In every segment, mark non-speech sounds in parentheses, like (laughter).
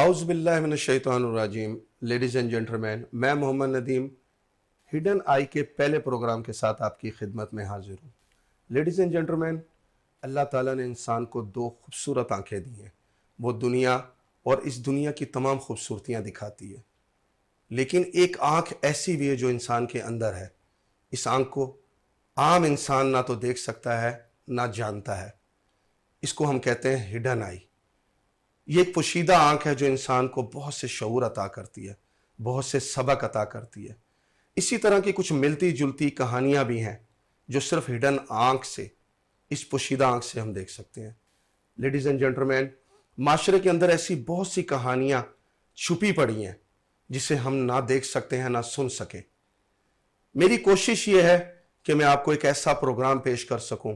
आउज़बिल्लाशैतरजीम ladies and gentleman मैं Mohammad Nadeem hidden आई के पहले प्रोग्राम के साथ आपकी खिदमत में हाजिर हूँ लेडीज़ एंड जेंटलमैन अल्लाह ताला ने इंसान को दो खूबसूरत आंखें दी हैं वो दुनिया और इस दुनिया की तमाम खूबसूरतियाँ दिखाती है लेकिन एक आँख ऐसी भी है जो इंसान के अंदर है इस आँख को आम इंसान ना तो देख सकता है ना जानता है इसको हम कहते हैं हिडन आई ये एक पोशीदा आँख है जो इंसान को बहुत से शूर अता करती है बहुत से सबक अता करती है इसी तरह की कुछ मिलती जुलती कहानियाँ भी हैं जो सिर्फ हिडन आँख से इस पोशीदा आँख से हम देख सकते हैं लेडीज़ एंड जेंटलमैन माशरे के अंदर ऐसी बहुत सी कहानियाँ छुपी पड़ी हैं जिसे हम ना देख सकते हैं ना सुन सकें मेरी कोशिश ये है कि मैं आपको एक ऐसा प्रोग्राम पेश कर सकूं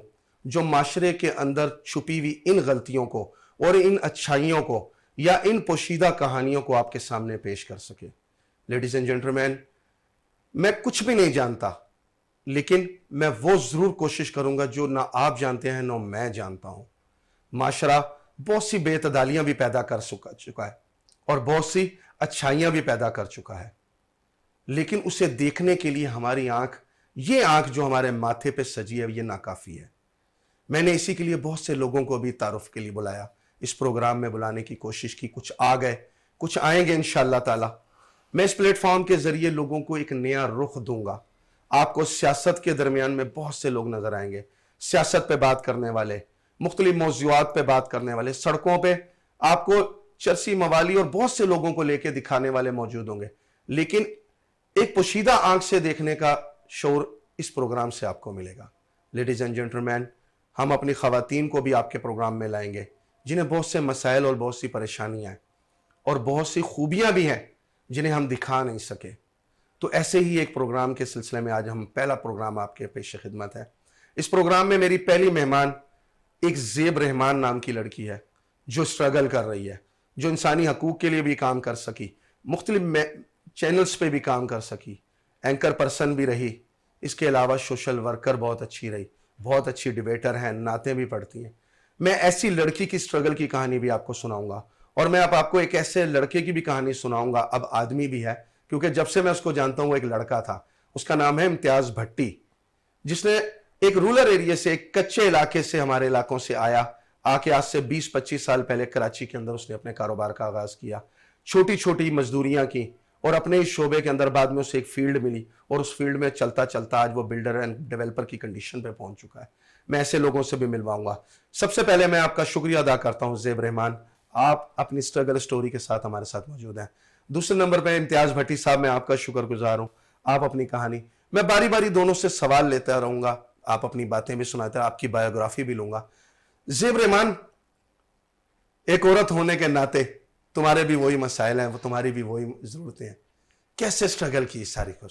जो माशरे के अंदर छुपी हुई इन गलतियों को और इन अच्छाइयों को या इन पोशीदा कहानियों को आपके सामने पेश कर सके लेडीज एंड जेंटलमैन मैं कुछ भी नहीं जानता लेकिन मैं वो ज़रूर कोशिश करूंगा जो ना आप जानते हैं ना मैं जानता हूं माशरा बहुत सी बेतदालियां भी पैदा कर चुका है और बहुत सी अच्छाइयां भी पैदा कर चुका है लेकिन उसे देखने के लिए हमारी आंख ये आंख जो हमारे माथे पे सजी है ये नाकाफ़ी है मैंने इसी के लिए बहुत से लोगों को भी तारुफ के लिए बुलाया इस प्रोग्राम में बुलाने की कोशिश की कुछ आ गए कुछ आएंगे इन ताला मैं इस प्लेटफॉर्म के ज़रिए लोगों को एक नया रुख दूंगा आपको सियासत के दरमियान में बहुत से लोग नज़र आएंगे सियासत पे बात करने वाले मुख्तलि मौजूद पे बात करने वाले सड़कों पर आपको चरसी मवाली और बहुत से लोगों को लेके दिखाने वाले मौजूद होंगे लेकिन एक पोशीदा आंख से देखने का शोर इस प्रोग्राम से आपको मिलेगा लेडीज एंड जेंटलमैन हम अपनी खातन को भी आपके प्रोग्राम में लाएंगे जिन्हें बहुत से मसाइल और बहुत सी परेशानियाँ हैं और बहुत सी खूबियाँ भी हैं जिन्हें हम दिखा नहीं सके तो ऐसे ही एक प्रोग्राम के सिलसिले में आज हम पहला प्रोग्राम आपके पेश खिदमत है इस प्रोग्राम में मेरी पहली मेहमान एक जेब रहमान नाम की लड़की है जो स्ट्रगल कर रही है जो इंसानी हकूक़ के लिए भी काम कर सकी मुख्तलिफ चैनल्स पर भी काम कर सकी एंकर पर्सन भी रही इसके अलावा सोशल वर्कर बहुत अच्छी रही बहुत अच्छी डिबेटर हैं नातें भी पढ़ती हैं मैं ऐसी लड़की की स्ट्रगल की कहानी भी आपको सुनाऊंगा और मैं अब आपको एक ऐसे लड़के की भी कहानी सुनाऊंगा अब आदमी भी है क्योंकि जब से मैं उसको जानता हूं एक लड़का था उसका नाम है इम्तियाज भट्टी जिसने एक रूरल एरिया से एक कच्चे इलाके से हमारे इलाकों से आया आके आज से 20-25 साल पहले कराची के अंदर उसने अपने कारोबार का आगाज किया छोटी छोटी मजदूरियां की और अपने इस शोबे के अंदर बाद में उसे एक फील्ड मिली और उस फील्ड में चलता चलता आज वो बिल्डर एंड डेवलपर की कंडीशन पे पहुंच चुका है मैं ऐसे लोगों से भी मिलवाऊंगा सबसे पहले मैं आपका शुक्रिया अदा करता हूँ जेब रहमान आप अपनी स्ट्रगल स्टोरी के साथ हमारे साथ मौजूद हैं दूसरे नंबर पर इम्तियाज भट्टी साहब मैं आपका शुक्रगुजार हूं आप अपनी कहानी मैं बारी बारी दोनों से सवाल लेता रहूंगा आप अपनी बातें भी सुनाते आपकी बायोग्राफी भी लूंगा जेब रहमान एक औरत होने के नाते तुम्हारे भी वही मसाइल हैं वो तुम्हारी भी वही ज़रूरतें हैं कैसे स्ट्रगल की इस सारी को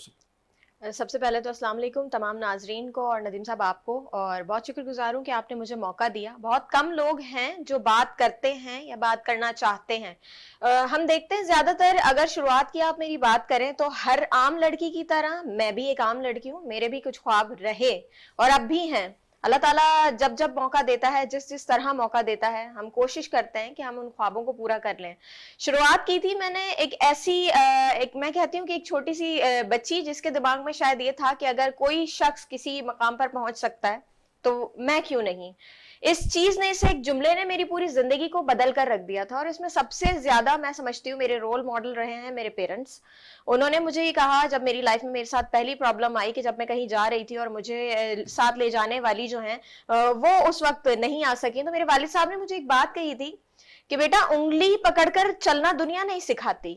सबसे पहले तो अस्सलाम वालेकुम तमाम नाजरीन को और नदीम साहब आपको और बहुत शुक्रगुजार हूँ कि आपने मुझे मौका दिया बहुत कम लोग हैं जो बात करते हैं या बात करना चाहते हैं आ, हम देखते हैं ज़्यादातर अगर शुरुआत की आप मेरी बात करें तो हर आम लड़की की तरह मैं भी एक आम लड़की हूँ मेरे भी कुछ ख्वाब रहे और अब भी हैं अल्लाह ताला जब जब मौका देता है जिस जिस तरह मौका देता है हम कोशिश करते हैं कि हम उन ख्वाबों को पूरा कर लें शुरुआत की थी मैंने एक ऐसी एक मैं कहती हूँ कि एक छोटी सी बच्ची जिसके दिमाग में शायद ये था कि अगर कोई शख्स किसी मकाम पर पहुंच सकता है तो मैं क्यों नहीं इस चीज ने इसे एक जुमले ने मेरी पूरी जिंदगी को बदल कर रख दिया था और इसमें सबसे ज्यादा मैं समझती हूँ मेरे रोल मॉडल रहे हैं मेरे पेरेंट्स उन्होंने मुझे ये कहा जब मेरी लाइफ में मेरे साथ पहली प्रॉब्लम आई कि जब मैं कहीं जा रही थी और मुझे साथ ले जाने वाली जो है वो उस वक्त नहीं आ सकी तो मेरे वालिद साहब ने मुझे एक बात कही थी कि बेटा उंगली पकड़कर चलना दुनिया नहीं सिखाती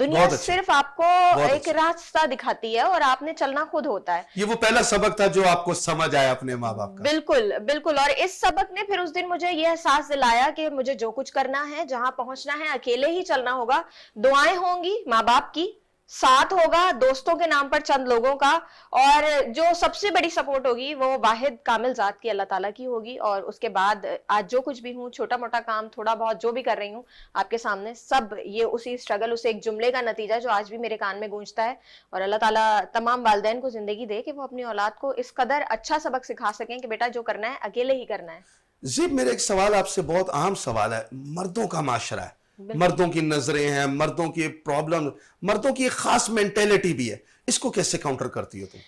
दुनिया सिर्फ आपको एक रास्ता दिखाती है और आपने चलना खुद होता है ये वो पहला सबक था जो आपको समझ आया अपने माँ बाप का बिल्कुल बिल्कुल और इस सबक ने फिर उस दिन मुझे ये एहसास दिलाया कि मुझे जो कुछ करना है जहां पहुंचना है अकेले ही चलना होगा दुआएं होंगी माँ बाप की साथ होगा दोस्तों के नाम पर चंद लोगों का और जो सबसे बड़ी सपोर्ट होगी वो वाहिद कामिल जात की अल्लाह ताला की होगी और उसके बाद आज जो कुछ भी हूँ छोटा मोटा काम थोड़ा बहुत जो भी कर रही हूँ आपके सामने सब ये उसी स्ट्रगल उसे एक जुमले का नतीजा जो आज भी मेरे कान में गूंजता है और अल्लाह ताला तमाम वालदेन को जिंदगी दे कि वो अपनी औलाद को इस कदर अच्छा सबक सिखा सकें कि बेटा जो करना है अकेले ही करना है जी मेरा एक सवाल आपसे बहुत आम सवाल है मर्दों का माशरा है मर्दों की नजरें हैं मर्दों की प्रॉब्लम मर्दों की खास मेंटेलिटी भी है इसको कैसे काउंटर करती हो तुम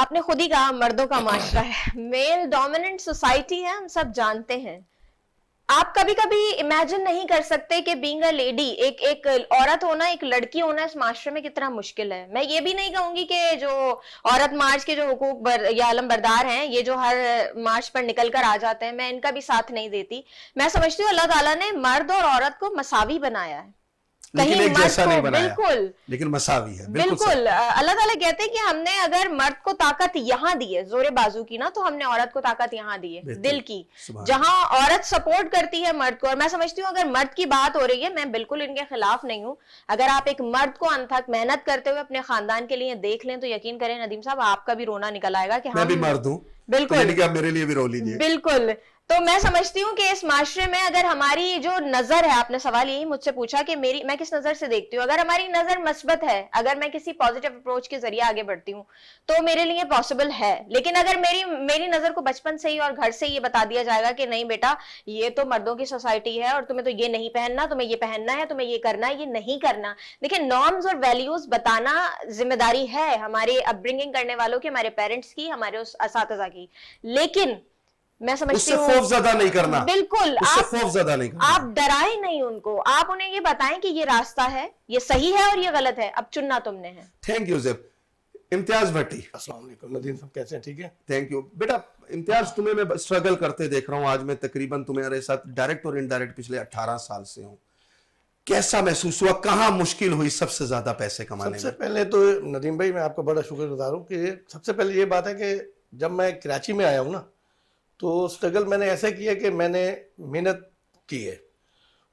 आपने खुद ही कहा मर्दों का माशरा है मेल डोमिनेंट सोसाइटी है हम सब जानते हैं आप कभी कभी इमेजिन नहीं कर सकते कि बींग अ लेडी एक एक औरत होना एक लड़की होना इस माशरे में कितना मुश्किल है मैं ये भी नहीं कहूंगी कि जो औरत मार्च के जो हुकूक बर, या बरदार हैं ये जो हर मार्च पर निकल कर आ जाते हैं मैं इनका भी साथ नहीं देती मैं समझती हूँ अल्लाह ताला ने मर्द और औरत को मसावी बनाया है लेकिन एक जैसा नहीं बनाया बिल्कुल लेकिन मसावी है बिल्कुल, बिल्कुल अलग कहते हैं कि हमने अगर मर्द को ताकत यहाँ दी है जोरे बाजू की ना तो हमने औरत को ताकत यहाँ दी है दिल की जहाँ औरत सपोर्ट करती है मर्द को और मैं समझती हूँ अगर मर्द की बात हो रही है मैं बिल्कुल इनके खिलाफ नहीं हूँ अगर आप एक मर्द को अनथक मेहनत करते हुए अपने खानदान के लिए देख लें तो यकीन करें नदीम साहब आपका भी रोना निकल आएगा की मैं भी मर्द हूँ तो बिल्कुल मेरे लिए भी रो लीजिए बिल्कुल तो मैं समझती हूँ कि इस माशरे में अगर हमारी जो नजर है आपने सवाल यही मुझसे पूछा कि मेरी मैं किस नजर से देखती हूँ अगर हमारी नजर मस्बत है अगर मैं किसी पॉजिटिव अप्रोच के जरिए आगे बढ़ती हूँ तो मेरे लिए पॉसिबल है लेकिन अगर मेरी मेरी नजर को बचपन से ही और घर से ये बता दिया जाएगा कि नहीं बेटा ये तो मर्दों की सोसाइटी है और तुम्हें तो ये नहीं पहनना तुम्हें ये पहनना है तुम्हें ये करना है ये नहीं करना देखिए नॉर्म्स और वैल्यूज बताना जिम्मेदारी है हमारे अपब्रिंगिंग करने वालों की हमारे पेरेंट्स की हमारे उस की लेकिन मैं समझती हूँ खौफ ज्यादा नहीं करना बिल्कुल आप खौफ ज्यादा नहीं करना। आप डराए नहीं उनको आप उन्हें ये बताएं कि ये रास्ता है ये सही है और ये गलत है अब चुनना तुमने है थैंक यू जेब इम्तियाज भट्टी असलम कैसे ठीक है थैंक यू बेटा इम्तियाज तुम्हें मैं स्ट्रगल करते देख रहा हूँ आज मैं तकरीबन तुम्हारे साथ डायरेक्ट और इनडायरेक्ट पिछले अठारह साल से हूँ कैसा महसूस हुआ कहाँ मुश्किल हुई सबसे ज्यादा पैसे कमाने सबसे में? पहले तो नदीम भाई मैं आपका बड़ा शुक्रगुजार हूँ कि सबसे पहले ये बात है कि जब मैं कराची में आया हूँ ना तो स्ट्रगल मैंने ऐसे किया कि मैंने मेहनत की है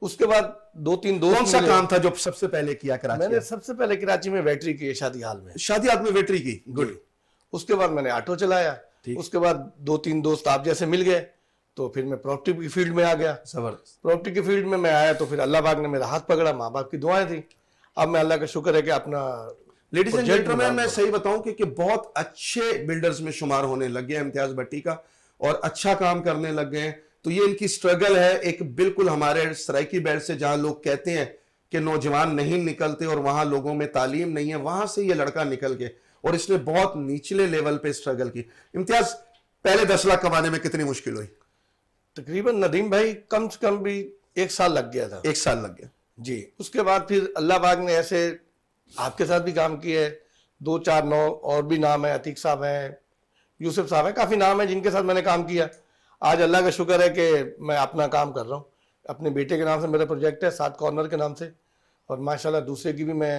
उसके बाद दो तीन दोस्त कौन सा काम था जो सबसे पहले किया कराची मैंने सबसे पहले कराची में वेटरी की शादी हाल में शादी हाल में वेटरी की गुड उसके बाद मैंने ऑटो चलाया उसके बाद दो तीन दोस्त आप जैसे मिल गए तो फिर मैं प्रॉपर्टी की फील्ड में आ गया जबरदस्त प्रॉपर्टी की फील्ड में मैं आया तो फिर अल्लाह बाग ने मेरा हाथ पकड़ा माँ बाप की दुआएं थी अब मैं अल्लाह का शुक्र है कि अपना लेडीज एंड जेंटलमैन मैं सही बताऊं कि, कि बहुत अच्छे बिल्डर्स में शुमार होने लग गया इम्तियाज भट्टी का और अच्छा काम करने लग गए तो ये इनकी स्ट्रगल है एक बिल्कुल हमारे सराइकी बेल्ट से जहाँ लोग कहते हैं कि नौजवान नहीं निकलते और वहां लोगों में तालीम नहीं है वहां से ये लड़का निकल के और इसने बहुत निचले लेवल पे स्ट्रगल की इम्तियाज पहले दस लाख कमाने में कितनी मुश्किल हुई तकरीबन नदीम भाई कम से कम भी एक साल लग गया था एक साल लग गया जी उसके बाद फिर अल्लाहबाग ने ऐसे आपके साथ भी काम किया है दो चार नौ और भी नाम है अतीक साहब हैं यूसुफ साहब है काफ़ी नाम है जिनके साथ मैंने काम किया आज अल्लाह का शुक्र है कि मैं अपना काम कर रहा हूँ अपने बेटे के नाम से मेरा प्रोजेक्ट है सात कॉर्नर के नाम से और माशाल्लाह दूसरे की भी मैं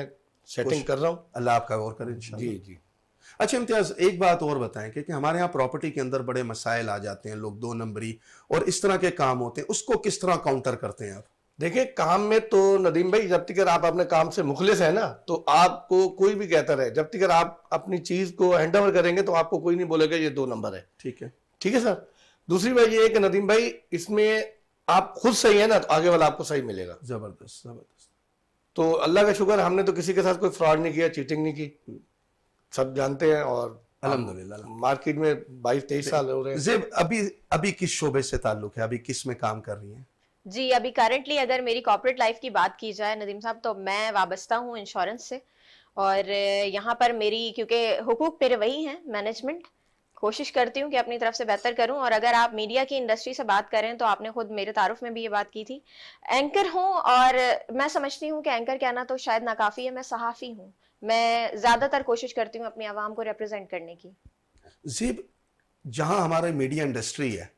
सेटिंग कर रहा हूँ अल्लाह आपका गौर करें जी जी अच्छा इम्तियाज़ एक बात और बताएं क्योंकि हमारे यहाँ प्रॉपर्टी के अंदर बड़े मसाइल आ जाते हैं लोग दो नंबरी और इस तरह के काम होते हैं उसको किस तरह काउंटर करते हैं आप देखिए काम में तो नदीम भाई जब तक आप अपने काम से मुखलिस है ना तो आपको कोई भी कहता रहे जब तक आप अपनी चीज को हैंड ओवर करेंगे तो आपको कोई नहीं बोलेगा ये दो नंबर है ठीक है ठीक है सर दूसरी बात ये है कि नदीम भाई इसमें आप खुद सही है ना तो आगे वाला आपको सही मिलेगा जबरदस्त जबरदस्त तो अल्लाह का शुक्र हमने तो किसी के साथ कोई फ्रॉड नहीं किया चीटिंग नहीं की सब जानते हैं और अलहमदुल्ला मार्केट में बाईस तेईस साल हो रहे हैं अभी अभी किस शोबे से ताल्लुक है अभी किस में काम कर रही है जी अभी करंटली अगर मेरी कॉर्पोरेट लाइफ की बात की जाए नदीम साहब तो मैं वाबस्ता हूँ इंश्योरेंस से और यहाँ पर मेरी क्योंकि हुकूक मेरे वही हैं मैनेजमेंट कोशिश करती हूँ कि अपनी तरफ से बेहतर करूँ और अगर आप मीडिया की इंडस्ट्री से बात करें तो आपने खुद मेरे तारुफ में भी ये बात की थी एंकर हूँ और मैं समझती हूँ कि एंकर कहना तो शायद नाकाफ़ी है मैं सहाफ़ी हूँ मैं ज़्यादातर कोशिश करती हूँ अपनी आवाम को रिप्रजेंट करने की जीब जहाँ हमारे मीडिया इंडस्ट्री है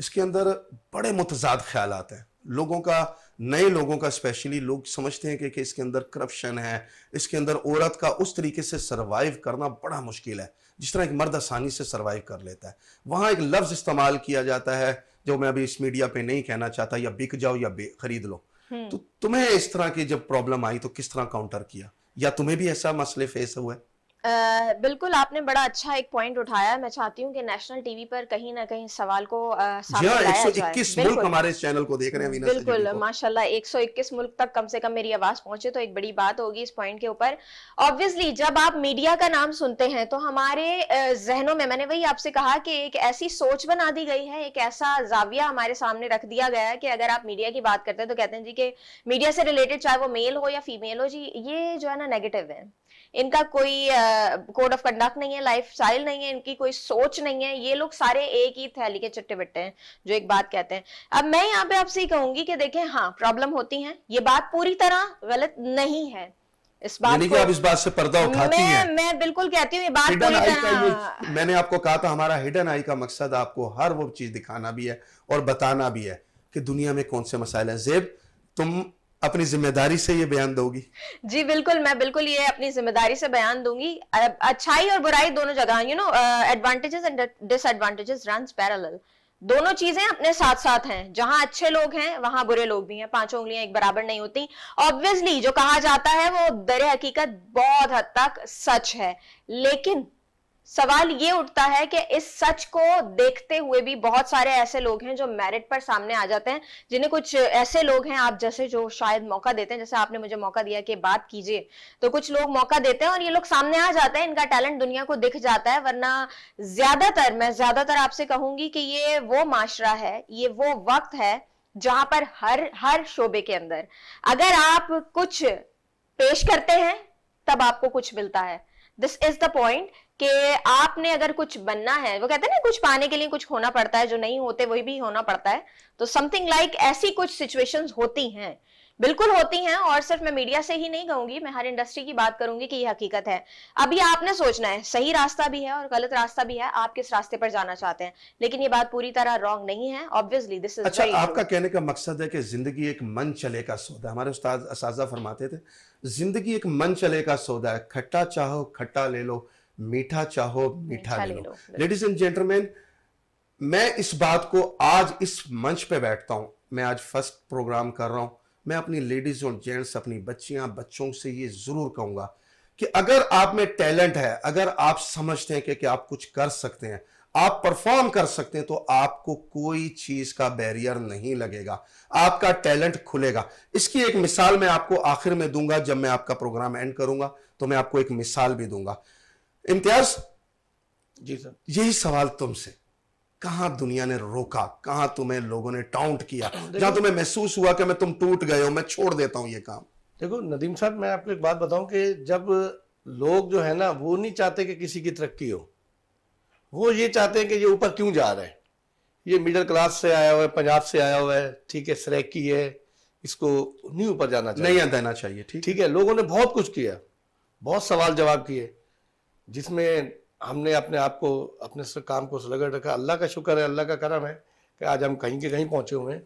इसके अंदर बड़े मुतजाद ख्याल हैं लोगों का नए लोगों का स्पेशली लोग समझते हैं कि, कि इसके अंदर करप्शन है इसके अंदर औरत का उस तरीके से सरवाइव करना बड़ा मुश्किल है जिस तरह एक मर्द आसानी से सरवाइव कर लेता है वहाँ एक लफ्ज़ इस्तेमाल किया जाता है जो मैं अभी इस मीडिया पे नहीं कहना चाहता या बिक जाओ या खरीद लो हम्म। तो तुम्हें इस तरह की जब प्रॉब्लम आई तो किस तरह काउंटर किया या तुम्हें भी ऐसा मसले फेस हुए आ, बिल्कुल आपने बड़ा अच्छा एक पॉइंट उठाया मैं चाहती हूँ कि नेशनल टीवी पर कहीं ना कहीं सवाल को सामने हाँ, मुल्क हमारे इस बिल्कुल माशाल्लाह 121 मुल्क तक कम से कम मेरी आवाज पहुंचे तो एक बड़ी बात होगी इस पॉइंट के ऊपर ऑब्वियसली जब आप मीडिया का नाम सुनते हैं तो हमारे जहनों में मैंने वही आपसे कहा कि एक ऐसी सोच बना दी गई है एक ऐसा जाविया हमारे सामने रख दिया गया है कि अगर आप मीडिया की बात करते हैं तो कहते हैं जी के मीडिया से रिलेटेड चाहे वो मेल हो या फीमेल हो जी ये जो है ना नेगेटिव है इनका कोई कोड ऑफ कंडक्ट नहीं है लाइफ स्टाइल नहीं है इनकी कोई सोच नहीं है ये लोग सारे एक ही थैली के चट्टे बट्टे हैं जो एक बात कहते हैं अब मैं यहाँ पे आपसे कहूंगी कि देखें हाँ प्रॉब्लम होती है ये बात पूरी तरह गलत नहीं है इस बात को आप इस बात से पर्दा उठाती मैं, हैं मैं बिल्कुल कहती हूँ ये बात पूरी तरह मैंने आपको कहा था हमारा हिडन आई का मकसद आपको हर वो चीज दिखाना भी है और बताना भी है कि दुनिया में कौन से मसाइल है जेब तुम अपनी जिम्मेदारी से ये बयान दोगी जी बिल्कुल मैं बिल्कुल ये अपनी जिम्मेदारी से बयान दूंगी अच्छाई और बुराई दोनों जगह you know advantages and disadvantages run parallel दोनों चीजें अपने साथ साथ हैं जहां अच्छे लोग हैं वहां बुरे लोग भी हैं पांचों उंगलियां एक बराबर नहीं होती ऑब्वियसली जो कहा जाता है वो दर हकीकत बहुत हद तक सच है लेकिन सवाल ये उठता है कि इस सच को देखते हुए भी बहुत सारे ऐसे लोग हैं जो मेरिट पर सामने आ जाते हैं जिन्हें कुछ ऐसे लोग हैं आप जैसे जो शायद मौका देते हैं जैसे आपने मुझे मौका दिया कि बात कीजिए तो कुछ लोग मौका देते हैं और ये लोग सामने आ जाते हैं इनका टैलेंट दुनिया को दिख जाता है वरना ज्यादातर मैं ज्यादातर आपसे कहूंगी कि ये वो माशरा है ये वो वक्त है जहां पर हर हर शोबे के अंदर अगर आप कुछ पेश करते हैं तब आपको कुछ मिलता है दिस इज द पॉइंट कि आपने अगर कुछ बनना है वो कहते हैं ना कुछ पाने के लिए कुछ होना पड़ता है जो नहीं होते वही भी होना पड़ता है तो समथिंग लाइक like ऐसी कुछ सिचुएशंस होती हैं बिल्कुल होती हैं और सिर्फ मैं मीडिया से ही नहीं कहूंगी मैं हर इंडस्ट्री की बात करूंगी कि ये हकीकत है अभी आपने सोचना है सही रास्ता भी है और गलत रास्ता भी है आप किस रास्ते पर जाना चाहते हैं लेकिन ये बात पूरी तरह रॉन्ग नहीं है ऑब्वियसली दिस इज अच्छा आपका कहने का मकसद है कि जिंदगी एक मन चले का सौदा हमारे उस्ताद असाजा फरमाते थे जिंदगी एक मन चले का सौदा है खट्टा चाहो खट्टा ले लो मीठा चाहो मीठा ले लो लेडीज एंड जेंटलमैन मैं इस बात को आज इस मंच पे बैठता हूं मैं आज फर्स्ट प्रोग्राम कर रहा हूं मैं अपनी लेडीज और जेंट्स अपनी बच्चियां बच्चों से ये जरूर कहूंगा कि अगर आप में टैलेंट है अगर आप समझते हैं कि, कि आप कुछ कर सकते हैं आप परफॉर्म कर सकते हैं तो आपको कोई चीज का बैरियर नहीं लगेगा आपका टैलेंट खुलेगा इसकी एक मिसाल मैं आपको आखिर में दूंगा जब मैं आपका प्रोग्राम एंड करूंगा तो मैं आपको एक मिसाल भी दूंगा इम्तियाज जी सर यही सवाल तुमसे कहा दुनिया ने रोका कहा तुम्हें लोगों ने टाउंट किया जहां तुम्हें महसूस हुआ कि मैं तुम टूट गए हो मैं छोड़ देता हूं ये काम देखो नदीम साहब मैं आपको एक बात बताऊं कि जब लोग जो है ना वो नहीं चाहते कि किसी की तरक्की हो वो ये चाहते हैं कि ये ऊपर क्यों जा रहे हैं ये मिडिल क्लास से आया हुआ है पंजाब से आया हुआ है ठीक है सरेकी है इसको नहीं ऊपर जाना चाहिए नहीं देना चाहिए ठीक ठीक है लोगों ने बहुत कुछ किया बहुत सवाल जवाब किए जिसमें हमने अपने आप को अपने काम को सुलगड़ रखा अल्लाह का शुक्र है अल्लाह का करम है कि आज हम कहीं के कहीं पहुंचे हुए हैं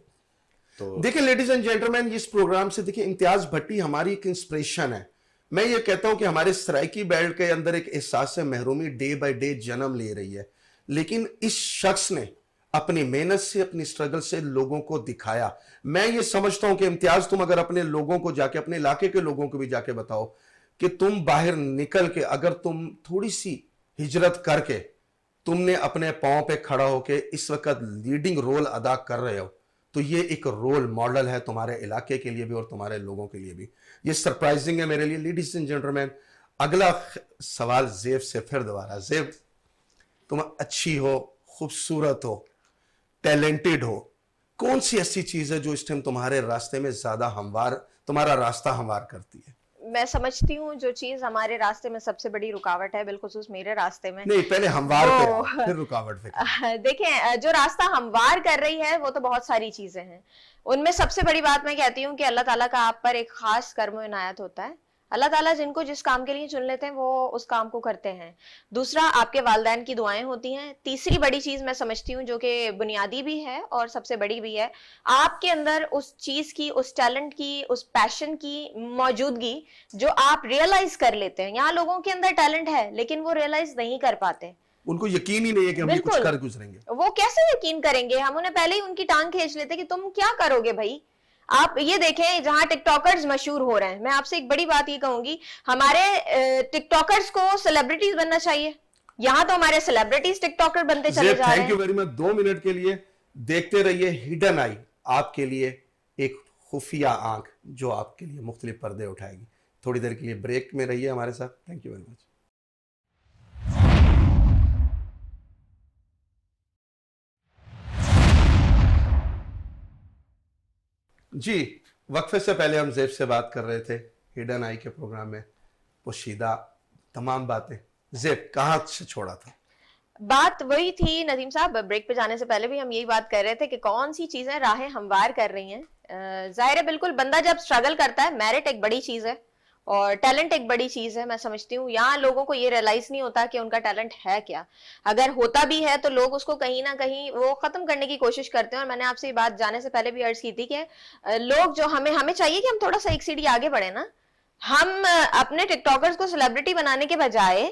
तो देखिए लेडीज एंड जेंटलमैन इस प्रोग्राम से देखिए इम्तियाज भट्टी हमारी एक इंस्पिरेशन है मैं ये कहता हूं कि हमारे सराइकी बेल्ट के अंदर एक एहसास से महरूमी डे बाय डे जन्म ले रही है लेकिन इस शख्स ने अपनी मेहनत से अपनी स्ट्रगल से लोगों को दिखाया मैं ये समझता हूं कि इम्तियाज तुम अगर अपने लोगों को जाके अपने इलाके के लोगों को भी जाके बताओ कि तुम बाहर निकल के अगर तुम थोड़ी सी हिजरत करके तुमने अपने पाँव पे खड़ा होके इस वक्त लीडिंग रोल अदा कर रहे हो तो ये एक रोल मॉडल है तुम्हारे इलाके के लिए भी और तुम्हारे लोगों के लिए भी ये सरप्राइजिंग है मेरे लिए लेडीज एंड जेंटलमैन अगला सवाल जेब से फिर दोबारा जेब तुम अच्छी हो खूबसूरत हो टैलेंटेड हो कौन सी ऐसी चीज़ है जो इस टाइम तुम्हारे रास्ते में ज़्यादा हमवार तुम्हारा रास्ता हमवार करती है मैं समझती हूँ जो चीज हमारे रास्ते में सबसे बड़ी रुकावट है बिल्कुल मेरे रास्ते में नहीं पहले हमवार तो, फिर रुकावट पे (laughs) देखें जो रास्ता हमवार कर रही है वो तो बहुत सारी चीजें हैं उनमें सबसे बड़ी बात मैं कहती हूँ कि अल्लाह ताला का आप पर एक खास कर्म इनायत होता है अल्लाह ताला जिनको जिस काम के लिए चुन लेते हैं वो उस काम को करते हैं दूसरा आपके वालदेन की दुआएं होती हैं तीसरी बड़ी चीज़ मैं समझती हूँ जो कि बुनियादी भी है और सबसे बड़ी भी है आपके अंदर उस चीज़ की उस टैलेंट की उस पैशन की मौजूदगी जो आप रियलाइज कर लेते हैं यहाँ लोगों के अंदर टैलेंट है लेकिन वो रियलाइज नहीं कर पाते उनको यकीन ही नहीं है कि हम कुछ कर गुजरेंगे वो कैसे यकीन करेंगे हम उन्हें पहले ही उनकी टांग खींच लेते कि तुम क्या करोगे भाई आप ये देखें जहां टिकटॉकर्स मशहूर हो रहे हैं मैं आपसे एक बड़ी बात ये कहूंगी हमारे टिकटॉकर्स को सेलिब्रिटीज बनना चाहिए यहाँ तो हमारे सेलिब्रिटीज टिकटॉकर बनते चले जा रहे हैं थैंक यू वेरी मच दो मिनट के लिए देखते रहिए हिडन आई आपके लिए एक खुफिया आंख जो आपके लिए मुख्तलिफ पर्दे उठाएगी थोड़ी देर के लिए ब्रेक में रहिए हमारे साथ थैंक यू वेरी मच जी वक्फे से पहले हम जेब से बात कर रहे थे हिडन आई के प्रोग्राम में पोशीदा तमाम बातें जेब कहाँ से छोड़ा था बात वही थी नदीम साहब ब्रेक पे जाने से पहले भी हम यही बात कर रहे थे कि कौन सी चीजें राहें हमवार कर रही हैं जाहिर है बिल्कुल बंदा जब स्ट्रगल करता है मेरिट एक बड़ी चीज है और टैलेंट एक बड़ी चीज है मैं समझती हूँ यहाँ लोगों को ये रियलाइज नहीं होता कि उनका टैलेंट है क्या अगर होता भी है तो लोग उसको कहीं ना कहीं वो खत्म करने की कोशिश करते हैं और मैंने आपसे बात जाने से पहले भी अर्ज की थी कि लोग जो हमें हमें चाहिए कि हम थोड़ा सा एक सीढ़ी आगे बढ़े ना हम अपने टिकटॉकर्स को सेलिब्रिटी बनाने के बजाय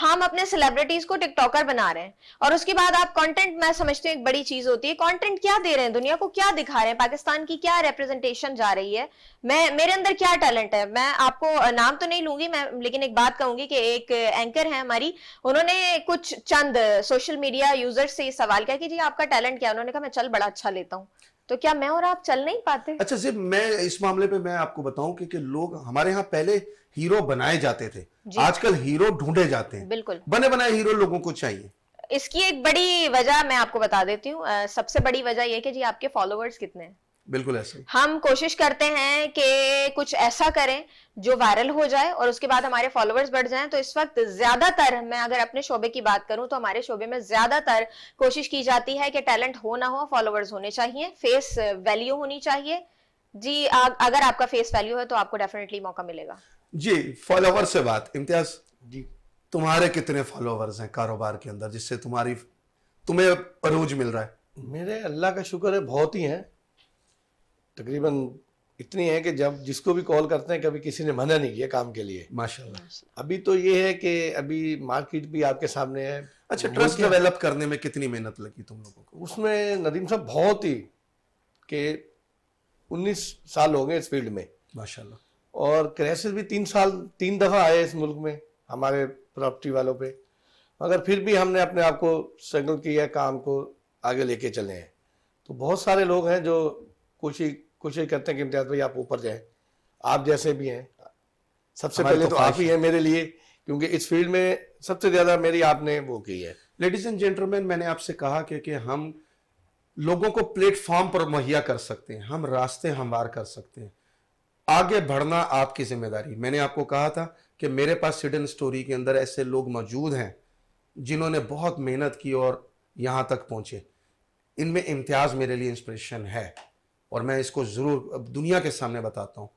हम अपने सेलिब्रिटीज को टिकटॉकर बना रहे हैं और उसके बाद आप कंटेंट मैं समझती हूँ एक बड़ी चीज होती है कंटेंट क्या दे रहे हैं दुनिया को क्या दिखा रहे हैं पाकिस्तान की क्या रिप्रेजेंटेशन जा रही है मैं मेरे अंदर क्या टैलेंट है मैं आपको नाम तो नहीं लूंगी मैं लेकिन एक बात कहूंगी कि एक एंकर है हमारी उन्होंने कुछ चंद सोशल मीडिया यूजर्स से सवाल किया कि जी आपका टैलेंट क्या उन्होंने कहा मैं चल बड़ा अच्छा लेता हूँ तो क्या मैं और आप चल नहीं पाते अच्छा सिर्फ मैं इस मामले पे मैं आपको बताऊं कि, कि लोग हमारे यहाँ पहले हीरो बनाए जाते थे आजकल हीरो ढूंढे जाते हैं बिल्कुल बने बनाए हीरो लोगों को चाहिए इसकी एक बड़ी वजह मैं आपको बता देती हूँ सबसे बड़ी वजह यह कि जी आपके फॉलोअर्स कितने हैं बिल्कुल ऐसे हम कोशिश करते हैं कि कुछ ऐसा करें जो वायरल हो जाए और उसके बाद हमारे फॉलोअर्स बढ़ जाएं तो इस वक्त ज्यादातर मैं अगर अपने शोबे की बात करूं तो हमारे शोबे में ज्यादातर कोशिश की जाती है कि टैलेंट हो ना हो फॉलोअर्स होने चाहिए फेस वैल्यू होनी चाहिए जी आ, अगर आपका फेस वैल्यू है तो आपको डेफिनेटली मौका मिलेगा जी फॉलोवर से बात इम्तियाज जी तुम्हारे कितने फॉलोवर्स हैं कारोबार के अंदर जिससे तुम्हारी तुम्हें अरूज मिल रहा है मेरे अल्लाह का शुक्र है बहुत ही हैं तकरीबन इतनी है कि जब जिसको भी कॉल करते हैं कभी किसी ने मना नहीं किया काम के लिए माशाल्लाह अभी तो ये है कि अभी मार्केट भी आपके सामने है अच्छा ट्रस्ट डेवलप करने में कितनी मेहनत लगी तुम लोगों को उसमें नदीम साहब बहुत ही के 19 साल हो गए इस फील्ड में माशाल्लाह और क्रैसेस भी तीन साल तीन दफ़ा आए इस मुल्क में हमारे प्रॉपर्टी वालों पर मगर फिर भी हमने अपने आप को स्ट्रगल किया काम को आगे लेके चले हैं तो बहुत सारे लोग हैं जो कोशिश ये करते हैं कि इम्तियाज भाई आप ऊपर जाए आप जैसे भी हैं सबसे पहले तो, तो आप ही हैं मेरे लिए क्योंकि इस फील्ड में सबसे ज़्यादा मेरी आपने वो की है लेडीज एंड जेंटलमैन मैंने आपसे कहा कि, कि हम लोगों को प्लेटफॉर्म पर मुहैया कर सकते हैं हम रास्ते हमवार कर सकते हैं आगे बढ़ना आपकी जिम्मेदारी मैंने आपको कहा था कि मेरे पास सिडन स्टोरी के अंदर ऐसे लोग मौजूद हैं जिन्होंने बहुत मेहनत की और यहाँ तक पहुँचे इनमें इम्तियाज़ मेरे लिए इंस्पिरेशन है और मैं इसको ज़रूर दुनिया के सामने बताता हूँ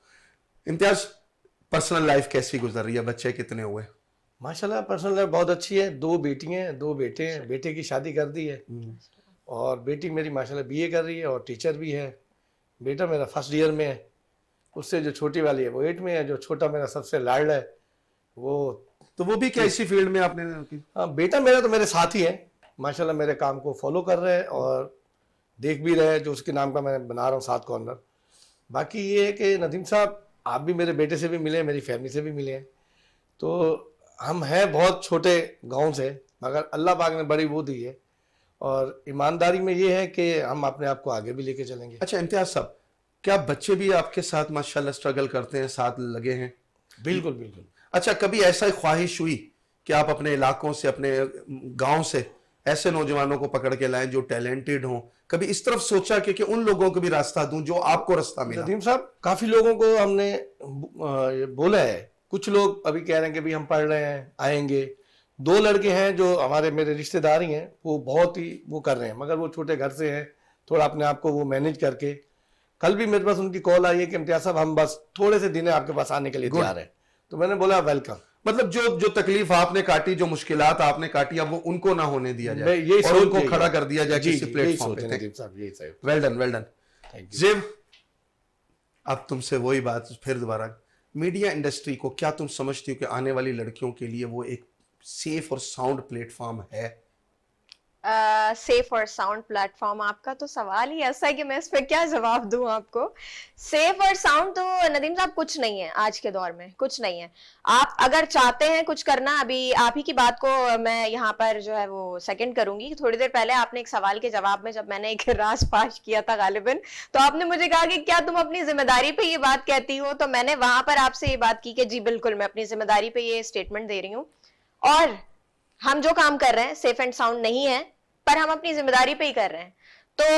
इम्तियाज पर्सनल लाइफ कैसी गुजर रही है बच्चे कितने हुए माशाल्लाह पर्सनल लाइफ बहुत अच्छी है दो बेटी हैं दो बेटे हैं अच्छा। बेटे की शादी कर दी है हम्म। और बेटी मेरी माशाल्लाह बीए कर रही है और टीचर भी है बेटा मेरा फर्स्ट ईयर में है उससे जो छोटी वाली है वो एट में है जो छोटा मेरा सबसे लाड है वो तो वो भी क्या इसी फील्ड में आपने हाँ बेटा मेरा तो मेरे साथ ही है माशाल्लाह मेरे काम को फॉलो कर रहे हैं और देख भी रहे हैं जो उसके नाम का मैं बना रहा हूँ सात कॉर्नर बाकी ये है कि नदीम साहब आप भी मेरे बेटे से भी मिले हैं मेरी फैमिली से भी मिले हैं तो हम हैं बहुत छोटे गांव से मगर अल्लाह पाक ने बड़ी वो दी है और ईमानदारी में ये है कि हम अपने आप को आगे भी लेके चलेंगे अच्छा इम्तियाज साहब क्या बच्चे भी आपके साथ माशाल्लाह स्ट्रगल करते हैं साथ लगे हैं बिल्कुल बिल्कुल अच्छा कभी ऐसा ही ख्वाहिश हुई कि आप अपने इलाकों से अपने गाँव से ऐसे नौजवानों को पकड़ के लाएं जो टैलेंटेड हों कभी इस तरफ सोचा कि, कि उन लोगों को भी रास्ता दूं जो आपको रास्ता मिला नदीम साहब काफी लोगों को हमने बोला है कुछ लोग अभी कह रहे हैं कि भी हम पढ़ रहे हैं आएंगे दो लड़के हैं जो हमारे मेरे रिश्तेदार ही हैं वो बहुत ही वो कर रहे हैं मगर वो छोटे घर से हैं थोड़ा अपने आप को वो मैनेज करके कल भी मेरे पास उनकी कॉल आई है कि इम्तियाज साहब हम बस थोड़े से दिन आपके पास आने के लिए तैयार हैं तो मैंने बोला वेलकम मतलब जो जो तकलीफ आपने काटी जो मुश्किल आपने काटी अब वो उनको ना होने दिया जाए ये और उनको खड़ा कर दिया जाए किसी प्लेटफॉर्म पे well done well done Jim अब तुमसे वही बात फिर दोबारा मीडिया इंडस्ट्री को क्या तुम समझती हो कि आने वाली लड़कियों के लिए वो एक सेफ और साउंड प्लेटफॉर्म है सेफ और साउंड प्लेटफॉर्म आपका तो सवाल ही ऐसा है कि मैं इस पर क्या जवाब दूं आपको सेफ और साउंड तो नदीम साहब कुछ नहीं है आज के दौर में कुछ नहीं है आप अगर चाहते हैं कुछ करना अभी आप ही की बात को मैं यहाँ पर जो है वो सेकंड करूंगी थोड़ी देर पहले आपने एक सवाल के जवाब में जब मैंने एक (laughs) रास पाश किया था गालिबन तो आपने मुझे कहा कि क्या तुम अपनी जिम्मेदारी पे ये बात कहती हो तो मैंने वहां पर आपसे ये बात की कि जी बिल्कुल मैं अपनी जिम्मेदारी पे ये स्टेटमेंट दे रही हूँ और हम जो काम कर रहे हैं सेफ एंड साउंड नहीं है पर हम अपनी जिम्मेदारी पे ही कर रहे हैं